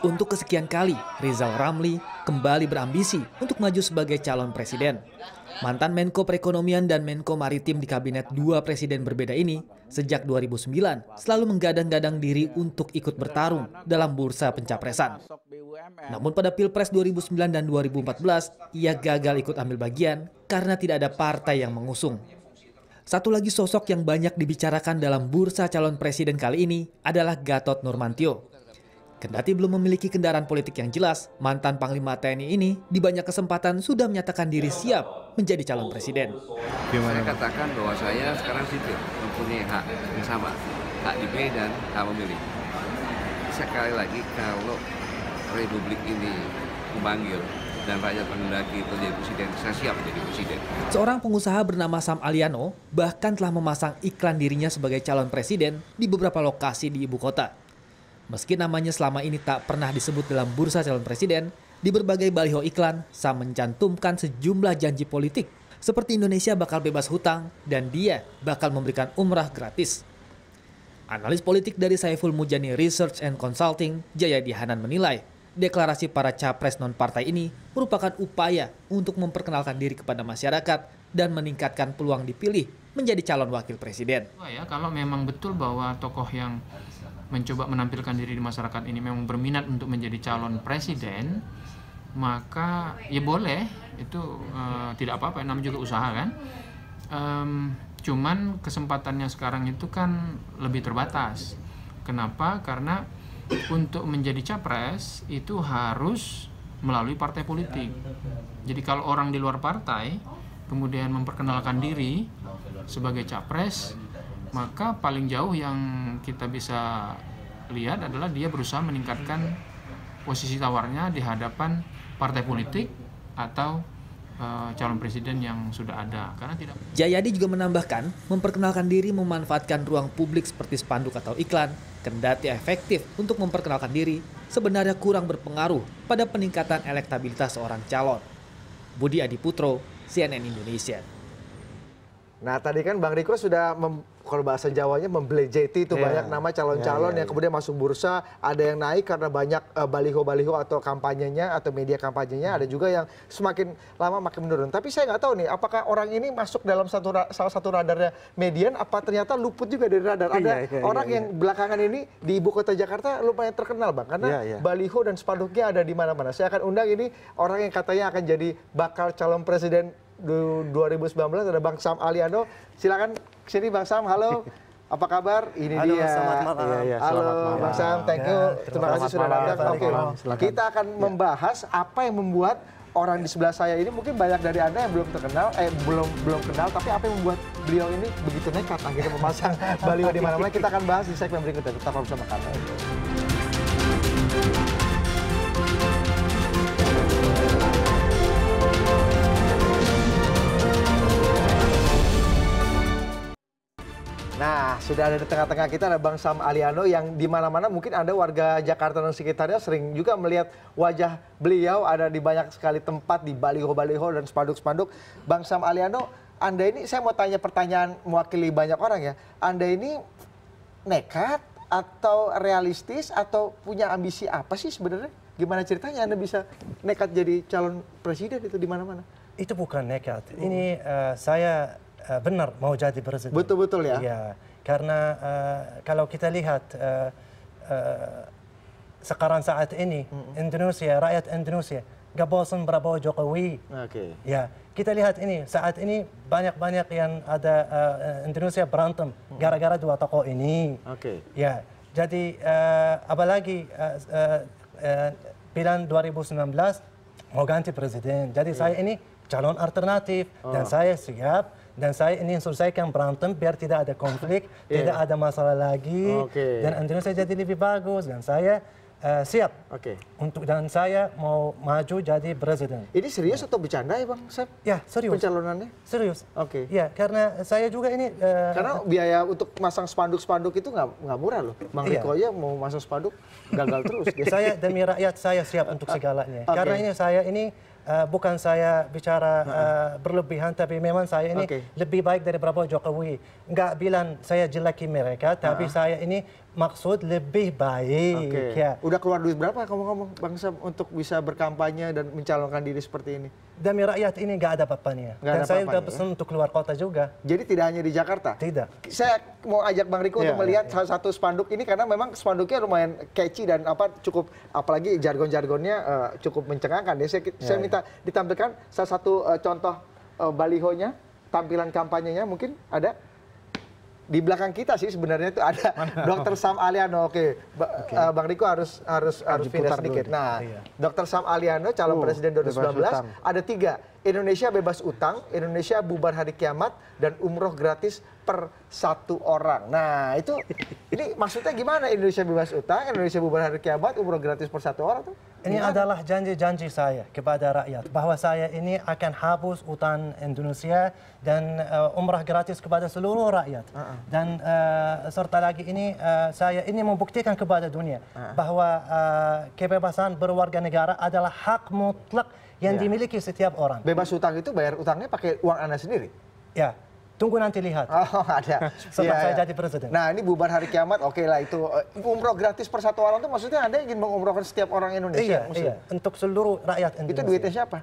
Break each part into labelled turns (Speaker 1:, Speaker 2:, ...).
Speaker 1: Untuk kesekian kali, Rizal Ramli kembali berambisi untuk maju sebagai calon presiden. Mantan Menko Perekonomian dan Menko Maritim di kabinet dua presiden berbeda ini sejak 2009 selalu menggadang-gadang diri untuk ikut bertarung dalam bursa pencapresan. Namun pada Pilpres 2009 dan 2014, ia gagal ikut ambil bagian karena tidak ada partai yang mengusung. Satu lagi sosok yang banyak dibicarakan dalam bursa calon presiden kali ini adalah Gatot Nurmantio. Kendati belum memiliki kendaraan politik yang jelas, mantan Panglima TNI ini di banyak kesempatan sudah menyatakan diri siap menjadi calon presiden.
Speaker 2: Saya katakan bahwa saya sekarang sipil, mempunyai hak yang sama, hak dipilih dan hak memilih. Sekali lagi kalau Republik ini memanggil dan rakyat menghendaki menjadi presiden, saya siap menjadi presiden.
Speaker 1: Seorang pengusaha bernama Sam Aliano bahkan telah memasang iklan dirinya sebagai calon presiden di beberapa lokasi di ibu kota. Meski namanya selama ini tak pernah disebut dalam bursa calon presiden, di berbagai baliho iklan, Sam mencantumkan sejumlah janji politik, seperti Indonesia bakal bebas hutang dan dia bakal memberikan umrah gratis. Analis politik dari Saiful Mujani Research and Consulting, Jaya Dihanan menilai, deklarasi para capres non-partai ini merupakan upaya untuk memperkenalkan diri kepada masyarakat dan meningkatkan peluang dipilih menjadi calon wakil presiden.
Speaker 2: Ya, kalau memang betul bahwa tokoh yang mencoba menampilkan diri di masyarakat ini memang berminat untuk menjadi calon presiden maka ya boleh itu uh, tidak apa-apa namanya juga usaha kan um, cuman kesempatannya sekarang itu kan lebih terbatas kenapa karena untuk menjadi capres itu harus melalui partai politik jadi kalau orang di luar partai kemudian memperkenalkan diri sebagai capres maka paling jauh yang kita bisa lihat adalah dia berusaha meningkatkan posisi tawarnya di hadapan partai politik atau eh, calon presiden yang sudah ada karena tidak
Speaker 1: Jayadi juga menambahkan memperkenalkan diri memanfaatkan ruang publik seperti spanduk atau iklan kendati efektif untuk memperkenalkan diri sebenarnya kurang berpengaruh pada peningkatan elektabilitas seorang calon Budi Adiputro CNN Indonesia Nah
Speaker 3: tadi kan Bang Riko sudah kalau bahasa Jawanya membelejeti itu yeah. banyak nama calon-calon yeah, yeah, yang iya. kemudian masuk bursa, ada yang naik karena banyak baliho eh, baliho-baliho atau kampanyenya atau media kampanyenya, hmm. ada juga yang semakin lama makin menurun. Tapi saya nggak tahu nih, apakah orang ini masuk dalam satu salah satu radarnya median, apa ternyata luput juga dari radar? Ada iya, iya, orang yang belakangan ini di ibu kota Jakarta lumayan terkenal bang, karena baliho dan spanduknya ada di mana-mana. Saya akan undang ini orang yang katanya akan jadi bakal calon presiden 2019 ada Bang Sam Aliano. Silakan sini Bang Sam, halo. Apa kabar? Ini Halo, dia. Selamat malam. Ya, ya, selamat Halo, Bang Sam, thank ya, you. Ya, terima kasih sudah datang. Oke, okay. kita akan ya. membahas apa yang membuat orang di sebelah saya ini mungkin banyak dari anda yang belum terkenal, eh belum belum kenal, tapi apa yang membuat beliau ini begitu nekat akhirnya memasang baliho di mana-mana kita akan bahas di segmen berikutnya. Tetap bersama kami. Nah, sudah ada di tengah-tengah kita ada Bang Sam Aliano yang di mana-mana mungkin Anda warga Jakarta dan sekitarnya sering juga melihat wajah beliau ada di banyak sekali tempat di baliho-baliho dan spanduk-spanduk. Bang Sam Aliano, Anda ini saya mau tanya pertanyaan mewakili banyak orang ya. Anda ini nekat atau realistis atau punya ambisi apa sih sebenarnya? Gimana ceritanya Anda bisa nekat jadi calon presiden itu di mana-mana?
Speaker 4: Itu bukan nekat. Ini uh, saya Eh, benar mau jadi presiden. Betul-betul ya? Iya, karena uh, kalau kita lihat uh, uh, sekarang saat ini, mm Indonesia, rakyat Indonesia, gak bosan berapa Jokowi. Oke. Okay. Ya, kita lihat ini saat ini banyak-banyak yang ada uh, Indonesia berantem gara-gara dua tokoh ini. Oke. Okay. Ya, jadi uh, apalagi uh, uh, uh, pilihan 2019 mau ganti presiden. Jadi yeah. saya ini calon alternatif oh. dan saya siap dan saya ini selesaikan berantem biar tidak ada konflik, yeah. tidak ada masalah lagi. Okay. Dan Indonesia jadi lebih bagus. Dan saya uh, siap okay. untuk dan saya mau maju jadi presiden.
Speaker 3: Ini serius ya. atau bercanda ya bang Sep? Ya serius. Pencalonannya? Serius. Oke. Okay. Ya karena saya juga ini. Uh, karena biaya untuk masang spanduk-spanduk itu nggak nggak murah loh. Bang iya. Riko ya mau masang spanduk gagal terus. saya
Speaker 4: demi rakyat saya siap untuk segalanya. Okay. Karena ini saya ini uh, bukan saya bicara uh, berlebihan tapi memang saya ini okay. lebih baik dari Prabowo Jokowi. Enggak bilang saya jelekin mereka tapi uh-huh. saya ini maksud lebih
Speaker 3: baik. Okay. Ya. Udah keluar duit berapa kamu ngomong bangsa untuk bisa berkampanye dan mencalonkan diri seperti ini? demi rakyat ini nggak ada papanya. Gak Dan saya udah ya. pesan untuk keluar kota juga. Jadi tidak hanya di Jakarta? Tidak. Saya mau ajak Bang Riko ya, untuk iya, melihat ya. salah satu spanduk ini karena memang spanduknya lumayan catchy dan apa cukup apalagi jargon-jargonnya uh, cukup mencengangkan ya. Saya, iya, saya iya. minta ditampilkan salah satu uh, contoh uh, balihonya, tampilan kampanyenya mungkin ada di belakang kita sih sebenarnya itu ada Dokter Sam Aliano. Oke, okay. uh, eh, Bang Riko harus harus harus pindah sedikit. Nah, iya. Dr. Sam Aliano calon uh, presiden 2019 ada tiga Indonesia bebas utang, Indonesia bubar hari kiamat, dan umroh gratis per satu orang. Nah itu, ini maksudnya gimana Indonesia bebas utang, Indonesia bubar hari kiamat, umroh gratis per satu orang tuh? Ini gimana? adalah janji-janji saya kepada
Speaker 4: rakyat bahwa saya ini akan hapus utang Indonesia dan uh, umrah gratis kepada seluruh rakyat. Uh -uh. Dan uh, serta lagi ini uh, saya ini membuktikan kepada dunia uh -uh. bahwa uh, kebebasan berwarga negara adalah hak mutlak yang ya.
Speaker 3: dimiliki setiap orang. Bebas utang itu bayar utangnya pakai uang Anda sendiri? Ya. Tunggu nanti lihat. Oh, ada. Setelah ya, saya ya. jadi presiden. Nah, ini bubar hari kiamat, oke okay lah itu. Eh, umroh gratis per satu orang itu maksudnya Anda ingin mengumrohkan setiap orang Indonesia? Iya, iya.
Speaker 4: Untuk seluruh rakyat Indonesia. Itu duitnya
Speaker 3: siapa?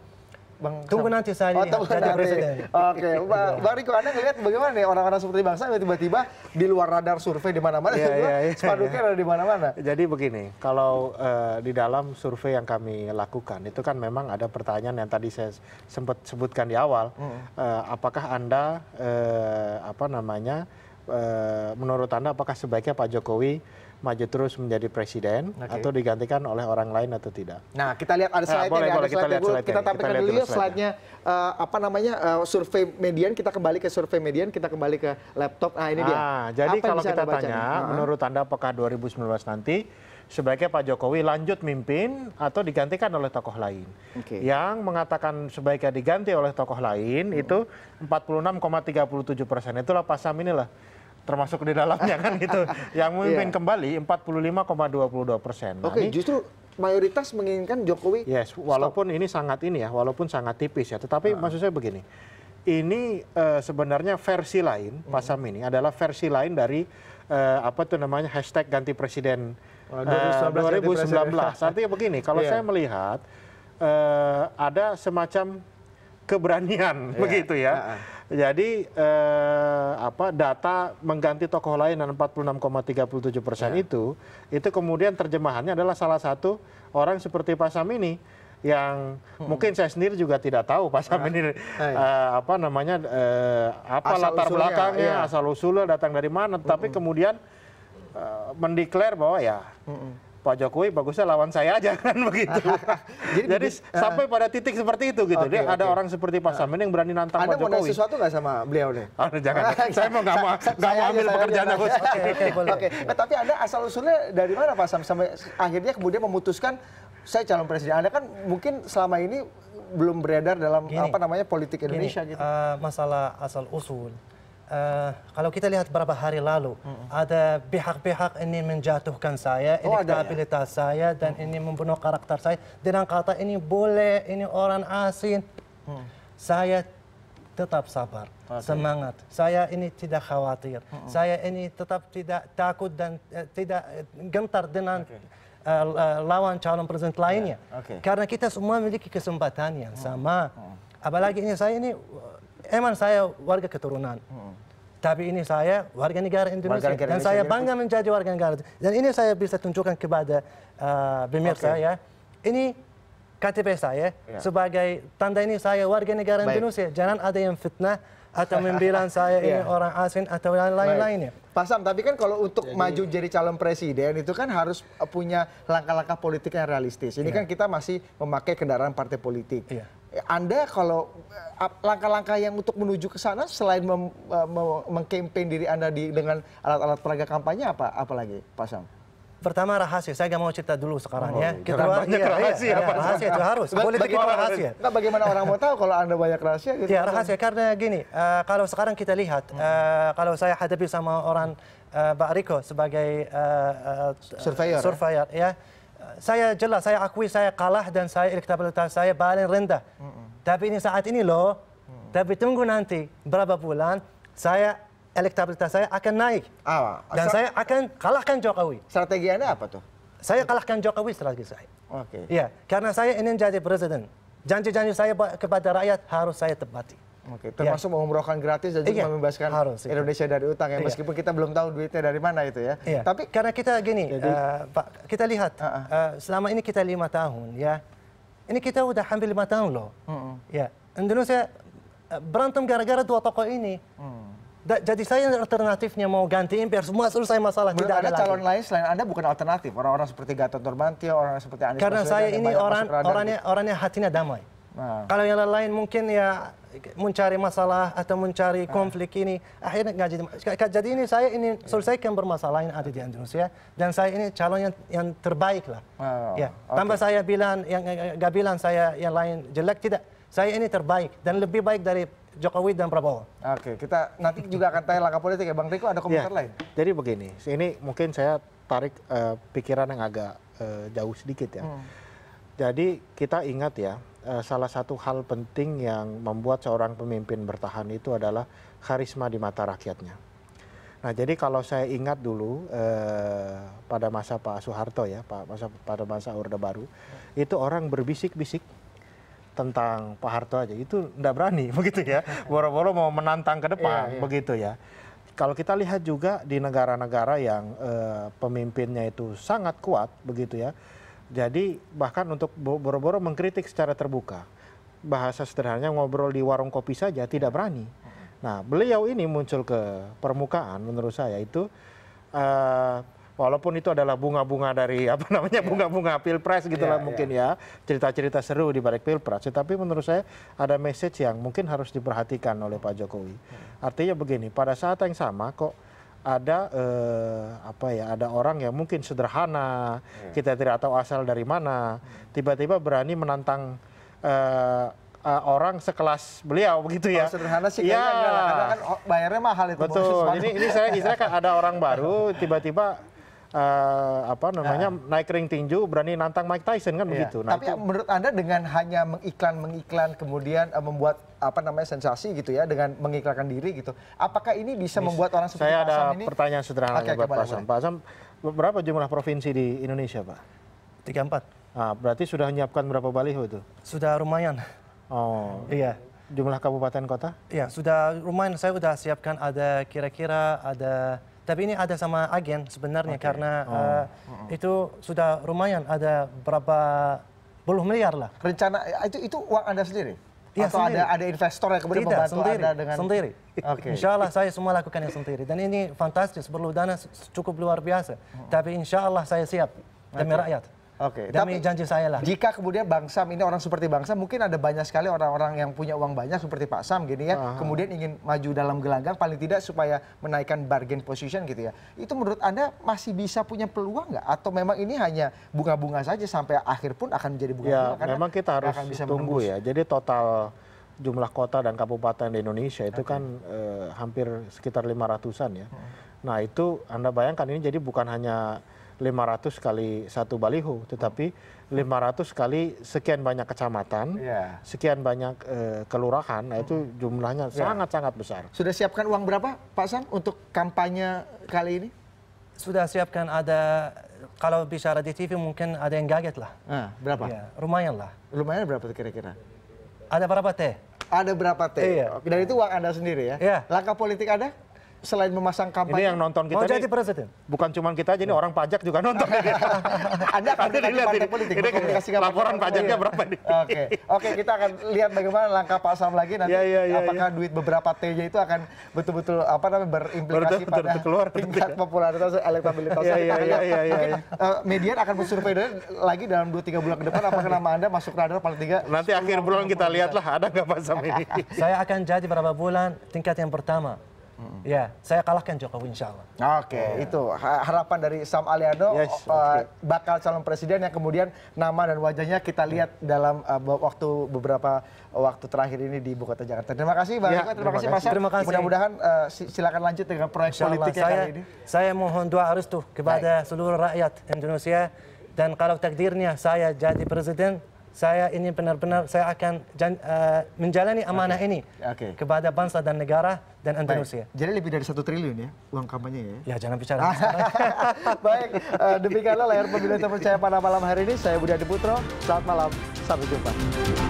Speaker 3: Bang Tunggu nanti saya oh, tunggu nanti. Oke, okay. Bang Riko Anda melihat bagaimana nih ya orang-orang seperti bangsa Sam tiba-tiba di luar radar survei di mana-mana, yeah, ya yeah, yeah, spanduknya
Speaker 2: yeah. ada di mana-mana. Jadi begini, kalau uh, di dalam survei yang kami lakukan itu kan memang ada pertanyaan yang tadi saya sempat sebutkan di awal, mm. uh, apakah Anda uh, apa namanya uh, menurut Anda apakah sebaiknya Pak Jokowi maju terus menjadi presiden okay. atau digantikan oleh orang lain atau tidak.
Speaker 3: Nah, kita lihat ada eh, slide-nya, nah, boleh, slide kita, slide kita tampilkan kita dulu slide-nya. slide uh, eh, apa namanya? Uh, survei median, kita kembali ke survei median, kita
Speaker 2: kembali ke laptop. Nah, ini nah, dia. Ah, jadi apa kalau kita tanya menurut Anda apakah 2019 nanti sebaiknya Pak Jokowi lanjut mimpin atau digantikan oleh tokoh lain. Okay. Yang mengatakan sebaiknya diganti oleh tokoh lain hmm. itu 46,37 persen. Itulah pasam inilah termasuk di dalamnya kan itu yang memimpin yeah. kembali 45,22 persen. Nah, Oke, okay, justru
Speaker 3: mayoritas menginginkan Jokowi. Yes,
Speaker 2: walaupun stop. ini sangat ini ya, walaupun sangat tipis ya. Tetapi uh. maksud saya begini, ini uh, sebenarnya versi lain hmm. pasam ini adalah versi lain dari uh, apa tuh namanya hashtag ganti presiden uh, 2019. 2019. Presiden. Artinya begini, kalau yeah. saya melihat uh, ada semacam keberanian yeah. begitu ya. Uh -uh jadi eh, data mengganti tokoh lain dan 46,37 puluh enam persen ya. itu itu kemudian terjemahannya adalah salah satu orang seperti pak ini yang hmm. mungkin saya sendiri juga tidak tahu pak ah, ah, iya. eh, apa namanya eh, apa latar belakangnya iya. asal usulnya datang dari mana tapi kemudian eh, mendeklar bahwa ya Pak Jokowi bagusnya lawan saya aja kan begitu. jadi Jadi uh, sampai pada titik seperti itu gitu. Okay, Dia okay. ada orang seperti Pak eh, Samin yang berani nantang Anda Pak Jokowi. ada mau sesuatu
Speaker 3: nggak sama beliau
Speaker 2: nih? Oh, jangan. saya mau nggak mau nggak mau ambil pekerjaan aku. Oke, eh, tapi Anda asal usulnya dari mana
Speaker 3: Pak Sam sampai akhirnya kemudian memutuskan saya calon presiden. Anda kan mungkin selama ini belum beredar dalam gini, apa namanya politik Indonesia
Speaker 4: gini, gitu. Uh, masalah asal usul. Eh, kalau kita lihat beberapa hari lalu mm -hmm. ada pihak-pihak ini menjatuhkan saya, oh, elektabilitas ya? saya dan mm -hmm. ini membunuh karakter saya dengan kata ini boleh, ini orang asing. Mm. Saya tetap sabar, okay. semangat. Saya ini tidak khawatir. Mm -hmm. Saya ini tetap tidak takut dan eh, tidak eh, gentar dengan okay. uh, eh, uh, lawan calon presiden lainnya. Yeah. Okay. Karena kita semua memiliki kesempatan yang mm. sama. Mm Apalagi ini saya ini emang saya warga keturunan. Hmm. Tapi ini saya warga negara Indonesia, warga negara dan Indonesia saya bangga menjadi warga negara. Dan ini saya bisa tunjukkan kepada uh, pemirsa okay. ya. Ini KTP saya ya. sebagai tanda ini saya warga negara Baik. Indonesia. Jangan ada yang fitnah atau membilang saya ini yeah.
Speaker 3: orang asing atau lain-lainnya. Pak tapi kan kalau untuk jadi, maju jadi calon presiden itu kan harus eh, punya langkah-langkah politik yang realistis. Ini yeah. kan kita masih memakai kendaraan partai politik. Yeah anda kalau langkah eh, langkah yang untuk menuju ke sana selain eh, mengkampanye diri anda dengan alat alat peraga kampanye apa apalagi pasang? Pertama rahasia, saya gak mau cerita dulu sekarang oh, ya. Kita banyak iya, rahasia, iya, rahasia, itu harus. Boleh itu rahasia.
Speaker 4: Enggak bagaimana orang mau
Speaker 3: tahu kalau Anda banyak rahasia gitu. Ya rahasia
Speaker 4: karena gini, uh, kalau sekarang kita lihat uh, kalau saya hadapi sama orang uh, Pak Riko sebagai uh, uh, surveyor, surveyor ya. ya saya jelas, saya akui saya kalah dan saya elektabilitas saya paling rendah. Mm -mm. Tapi ini saat ini loh. Mm Tapi tunggu nanti berapa bulan saya elektabilitas saya akan naik. Ah, dan saya akan kalahkan Jokowi. Strategi Anda apa tuh? Saya kalahkan Jokowi strategi saya. Oke. Okay. Iya, karena saya ingin jadi presiden. Janji-janji
Speaker 3: saya kepada rakyat harus saya tepati. Oke, iya. termasuk ya. mengumrohkan gratis dan juga iya, membebaskan harus, Indonesia dari utang ya, iya. meskipun kita belum tahu duitnya dari mana itu ya. Tapi karena kita gini, jadi, uh,
Speaker 4: Pak, kita lihat uh -uh. Uh, selama ini kita lima tahun ya, ini kita udah hampir lima tahun
Speaker 3: loh. Uh -uh. Ya,
Speaker 4: Indonesia eh, berantem gara-gara dua tokoh ini. Uh. jadi saya alternatifnya mau gantiin biar semua selesai masalah.
Speaker 3: Menurut tidak ada, ada calon lain selain Anda bukan alternatif.
Speaker 4: Orang-orang seperti Gatot Nurmantio, orang, -orang seperti Anies Karena saya ini orang orangnya gitu. orangnya hatinya damai. Nah. Kalau yang lain mungkin ya mencari masalah atau mencari ah. konflik ini akhirnya nggak jadi jadi ini saya ini iya. selesaikan bermasalah yang ada di Indonesia ya. dan saya ini calon yang yang terbaik lah oh, ya tambah saya bilang yang nggak bilang saya yang lain jelek tidak saya ini terbaik dan lebih baik dari Jokowi dan Prabowo. Oke, kita nanti juga akan
Speaker 2: tanya langkah politik ya, Bang Riko ada komentar ya, lain. Jadi begini, ini mungkin saya tarik uh, pikiran yang agak uh, jauh sedikit ya. Hmm jadi kita ingat ya eh, salah satu hal penting yang membuat seorang pemimpin bertahan itu adalah karisma di mata rakyatnya. Nah jadi kalau saya ingat dulu eh, pada masa Pak Soeharto ya, Pak masa pada masa Orde Baru, itu orang berbisik-bisik tentang Pak Harto aja itu tidak berani begitu ya, boro-boro mau menantang ke depan iya, iya. begitu ya. Kalau kita lihat juga di negara-negara yang eh, pemimpinnya itu sangat kuat begitu ya, jadi bahkan untuk boro boro mengkritik secara terbuka bahasa sederhananya ngobrol di warung kopi saja tidak berani nah beliau ini muncul ke permukaan menurut saya itu uh, walaupun itu adalah bunga-bunga dari apa namanya iya. bunga-bunga yeah. pilpres gitulah yeah, mungkin yeah. ya cerita-cerita seru di balik pilpres. Tetapi menurut saya ada message yang mungkin harus diperhatikan oleh Pak Jokowi. Hmm. Artinya begini, pada saat yang sama kok ada eh, apa ya ada orang yang mungkin sederhana hmm. kita tidak tahu asal dari mana tiba-tiba berani menantang eh, uh, orang sekelas beliau begitu ya. Oh, sederhana sih ya. karena kan bayarnya mahal
Speaker 3: itu. Betul. Ini ini saya istilah kan ada orang
Speaker 2: baru tiba-tiba Eh, apa namanya ah. naik ring tinju berani nantang Mike Tyson kan iya. begitu. Nah, Tapi itu... menurut Anda dengan hanya mengiklan
Speaker 3: mengiklan kemudian eh, membuat apa namanya sensasi gitu ya dengan mengiklankan diri gitu. Apakah ini bisa ini, membuat orang seperti Saya ada ini?
Speaker 2: pertanyaan sederhana okay, buat Pak Sam. Pak Sam, berapa jumlah provinsi di Indonesia, Pak? Tiga empat. Nah, berarti sudah menyiapkan berapa baliho itu? Sudah lumayan. Oh. Iya jumlah kabupaten kota?
Speaker 4: Ya, sudah lumayan. Saya sudah siapkan ada kira-kira ada tapi ini ada sama agen sebenarnya okay. karena oh. uh, uh itu sudah lumayan ada berapa puluh miliar lah. Rencana eh, itu itu uang Anda
Speaker 3: sendiri? Ya, Atau sendiri. ada ada investor yang kemudian Tidak, membantu sendiri, Anda dengan sendiri. Okay. Insya
Speaker 4: Allah saya semua lakukan yang sendiri dan ini fantastis perlu dana cukup luar biasa. uh Tapi insya Allah saya siap
Speaker 3: demi okay. rakyat. Oke, okay, tapi janji saya lah. Jika kemudian Bang Sam ini orang seperti Bang Sam, mungkin ada banyak sekali orang-orang yang punya uang banyak seperti Pak Sam gini ya, -huh. kemudian ingin maju dalam gelanggang paling tidak supaya menaikkan bargain position gitu ya. Itu menurut Anda masih bisa punya peluang nggak? Atau memang ini hanya bunga-bunga saja sampai akhir pun akan menjadi bunga-bunga? Ya, memang kita harus akan bisa tunggu menembus. ya.
Speaker 2: Jadi total jumlah kota dan kabupaten di Indonesia itu okay. kan eh, hampir sekitar 500-an ya. Hmm. Nah itu Anda bayangkan ini jadi bukan hanya 500 kali satu baliho, tetapi 500 kali sekian banyak kecamatan, yeah. sekian banyak e, kelurahan, nah itu jumlahnya iya. sangat-sangat yeah. besar. Sudah siapkan uang berapa
Speaker 3: Pak Sam untuk kampanye kali ini? Sudah siapkan ada, kalau
Speaker 4: bicara di TV mungkin ada yang kaget lah.
Speaker 3: Nah, berapa? Ya, lumayan lah. Lumayan berapa kira-kira? Ada berapa teh? Ada berapa teh? Iya. Dan itu uang Anda sendiri ya? Iya. Langkah politik ada?
Speaker 2: selain memasang kampanye ini yang nonton kita mau jadi presiden bukan cuma kita jadi orang pajak juga nonton Anda akan dilihat partai politik ini laporan oh, pajaknya iya. berapa nih
Speaker 3: oke oke kita akan lihat bagaimana langkah Pak Sam lagi nanti iya, iya, apakah duit beberapa T-nya itu akan betul-betul apa namanya berimplikasi pada keluar, tingkat popularitas elektabilitas mungkin eh, media akan bersurvei lagi dalam 2-3 bulan ke depan apakah nama Anda masuk radar paling tiga nanti akhir bulan
Speaker 2: kita lihatlah ada nggak Pak Sam ini saya
Speaker 3: akan jadi berapa bulan tingkat yang pertama Ya, saya kalahkan Jokowi insya Allah. Oke, okay, ya. yeah. itu harapan dari Sam Aliano, yes, uh, bakal calon presiden yang kemudian nama dan wajahnya kita ya. lihat dalam uh, waktu beberapa waktu terakhir ini di Ibu Kota Jakarta. Terima kasih Bang, ya, terima, terima kasih Pak Terima kasih. Mudah-mudahan uh, silakan
Speaker 4: lanjut dengan proyek politik saya, kali ini. Saya mohon doa tuh kepada Baik. seluruh rakyat Indonesia dan kalau takdirnya saya jadi presiden, saya ini benar-benar saya akan uh, menjalani amanah okay. ini okay. kepada bangsa dan negara dan anti Rusia.
Speaker 3: Jadi lebih dari satu triliun ya uang kampanye ya? Ya jangan bicara. Baik, eh, demikianlah layar pemilu terpercaya pada malam hari ini. Saya Budi Adiputro, selamat malam, sampai jumpa.